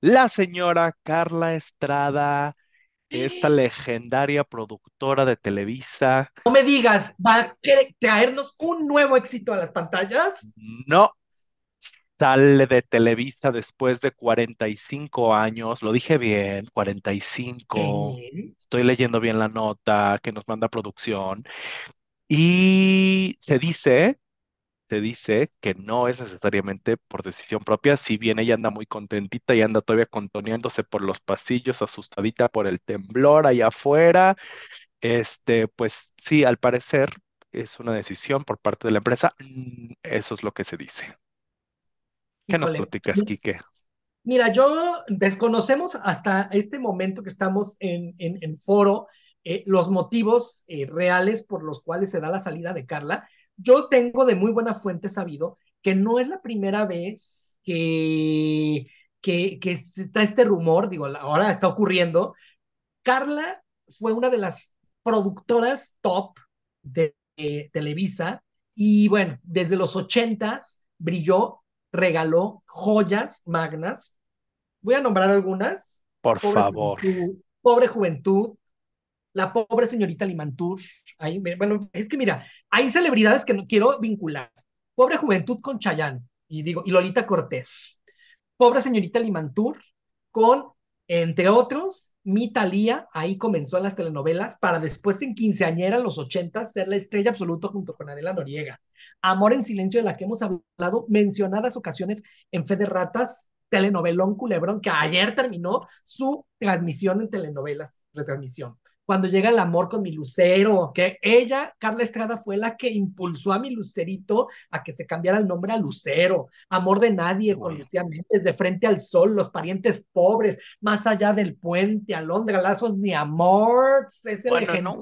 la señora Carla Estrada, esta legendaria productora de Televisa. No me digas, ¿va a traernos un nuevo éxito a las pantallas? No, sale de Televisa después de 45 años, lo dije bien, 45, estoy leyendo bien la nota que nos manda producción, y se dice te dice que no es necesariamente por decisión propia, si bien ella anda muy contentita y anda todavía contoneándose por los pasillos, asustadita por el temblor allá afuera, este, pues sí, al parecer es una decisión por parte de la empresa, mm, eso es lo que se dice. ¿Qué nos platicas, Quique? Mira, yo desconocemos hasta este momento que estamos en, en, en foro eh, los motivos eh, reales por los cuales se da la salida de Carla. Yo tengo de muy buena fuente sabido que no es la primera vez que, que, que está este rumor, digo, ahora está ocurriendo. Carla fue una de las productoras top de eh, Televisa y bueno, desde los ochentas brilló, regaló joyas magnas. Voy a nombrar algunas. Por favor. Pobre Juventud, la pobre señorita Limantur. Ahí, bueno, es que mira, hay celebridades que no quiero vincular. Pobre juventud con Chayán, y digo, y Lolita Cortés. Pobre señorita Limantur con, entre otros, Mita ahí comenzó en las telenovelas, para después en quinceañera, los ochentas, ser la estrella absoluta junto con Adela Noriega. Amor en silencio, de la que hemos hablado mencionadas ocasiones en Fe de Ratas, telenovelón Culebrón, que ayer terminó su transmisión en telenovelas, retransmisión cuando llega el amor con mi lucero, que ella, Carla Estrada, fue la que impulsó a mi lucerito a que se cambiara el nombre a lucero, amor de nadie con Lucía Méndez, de frente al sol, los parientes pobres, más allá del puente, a Londres, lazos de amor, es el que no.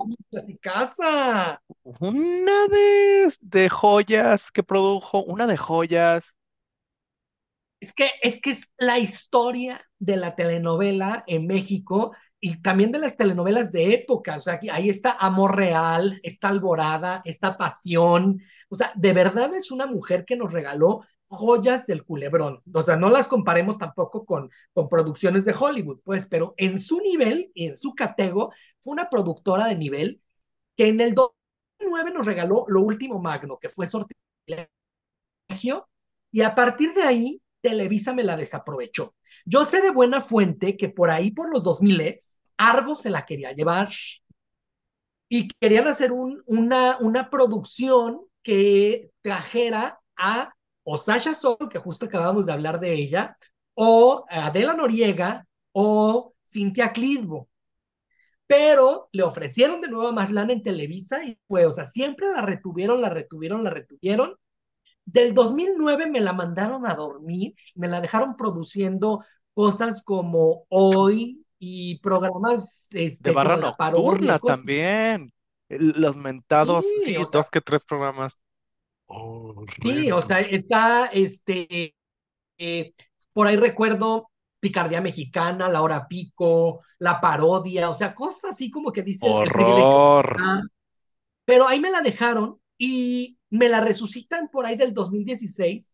casa. Una de, de joyas que produjo, una de joyas es que, es que es la historia de la telenovela en México y también de las telenovelas de época, o sea, aquí, ahí está Amor Real, esta Alborada, esta Pasión, o sea, de verdad es una mujer que nos regaló joyas del culebrón, o sea, no las comparemos tampoco con, con producciones de Hollywood, pues, pero en su nivel en su catego, fue una productora de nivel que en el 2009 nos regaló lo último magno, que fue Sortilegio, y a partir de ahí Televisa me la desaprovechó. Yo sé de buena fuente que por ahí, por los 2000, Argos se la quería llevar y querían hacer una, una producción que trajera a o Sasha Sol, que justo acabamos de hablar de ella, o Adela Noriega, o Cintia Clitbo. Pero le ofrecieron de nuevo a más lana en Televisa y fue, o sea, siempre la retuvieron, la retuvieron, la retuvieron, del 2009 me la mandaron a dormir, me la dejaron produciendo cosas como Hoy y programas este, de barra nocturna también. Los mentados, dos que tres programas. Oh, sí, o sea, está este. Eh, por ahí recuerdo Picardía Mexicana, La Hora Pico, La Parodia, o sea, cosas así como que dice... Horror. pero ahí me la dejaron y me la resucitan por ahí del 2016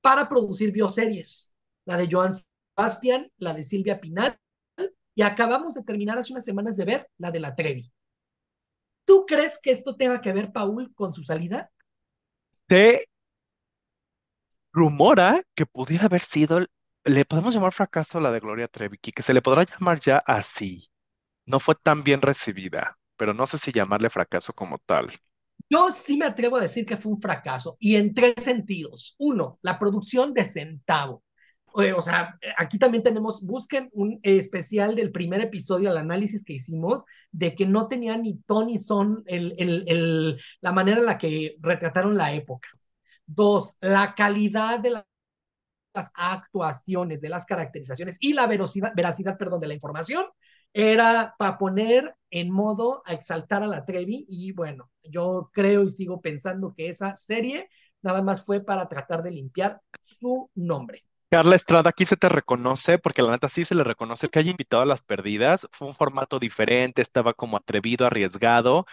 para producir bioseries, la de Joan Sebastián, la de Silvia Pinal, y acabamos de terminar hace unas semanas de ver la de la Trevi. ¿Tú crees que esto tenga que ver, Paul, con su salida? Se rumora que pudiera haber sido, le podemos llamar fracaso la de Gloria Trevi, que se le podrá llamar ya así. No fue tan bien recibida, pero no sé si llamarle fracaso como tal. Yo sí me atrevo a decir que fue un fracaso y en tres sentidos. Uno, la producción de centavo. O sea, aquí también tenemos, busquen un especial del primer episodio, el análisis que hicimos, de que no tenía ni Tony son el, el, la manera en la que retrataron la época. Dos, la calidad de las actuaciones, de las caracterizaciones y la veracidad perdón, de la información era para poner en modo a exaltar a la Trevi y bueno, yo creo y sigo pensando que esa serie nada más fue para tratar de limpiar su nombre. Carla Estrada, aquí se te reconoce, porque la neta sí se le reconoce que haya invitado a las perdidas. Fue un formato diferente, estaba como atrevido, arriesgado.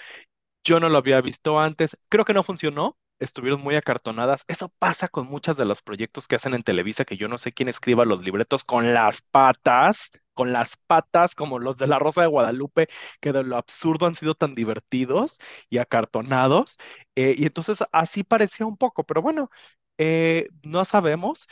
Yo no lo había visto antes. Creo que no funcionó, estuvieron muy acartonadas. Eso pasa con muchas de los proyectos que hacen en Televisa, que yo no sé quién escriba los libretos con las patas, con las patas como los de La Rosa de Guadalupe, que de lo absurdo han sido tan divertidos y acartonados. Eh, y entonces así parecía un poco, pero bueno, eh, no sabemos.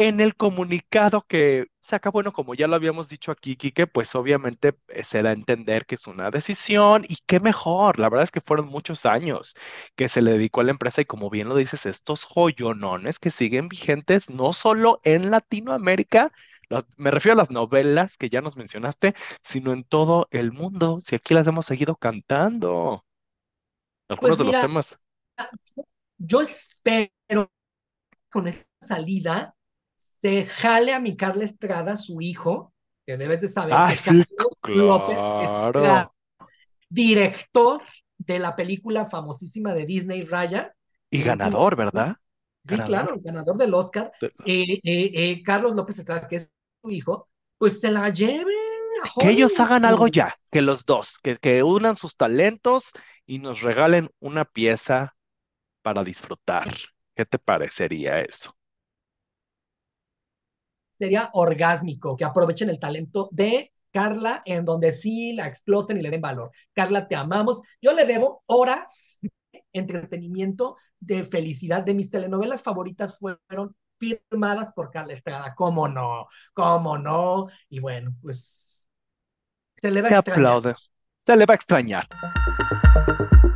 En el comunicado que saca, bueno, como ya lo habíamos dicho aquí, Quique, pues obviamente eh, se da a entender que es una decisión y qué mejor. La verdad es que fueron muchos años que se le dedicó a la empresa y como bien lo dices, estos joyonones que siguen vigentes no solo en Latinoamérica, me refiero a las novelas que ya nos mencionaste, sino en todo el mundo, si aquí las hemos seguido cantando. Algunos pues de los temas. Yo espero con esta salida se jale a mi Carla Estrada, su hijo, que debes de saber ah, López Estrada, director de la película famosísima de Disney Raya. Y ganador, ¿verdad? Sí, claro, ganador del Oscar. Eh, eh, eh, Carlos López Estrada, que es su hijo, pues se la lleve. que ellos hagan algo ya, que los dos, que, que unan sus talentos y nos regalen una pieza para disfrutar. ¿Qué te parecería eso? sería orgásmico, que aprovechen el talento de Carla, en donde sí la exploten y le den valor. Carla, te amamos. Yo le debo horas de entretenimiento, de felicidad. De mis telenovelas favoritas fueron firmadas por Carla Estrada. ¿Cómo no? ¿Cómo no? Y bueno, pues se le va a extrañar. Se le va a extrañar.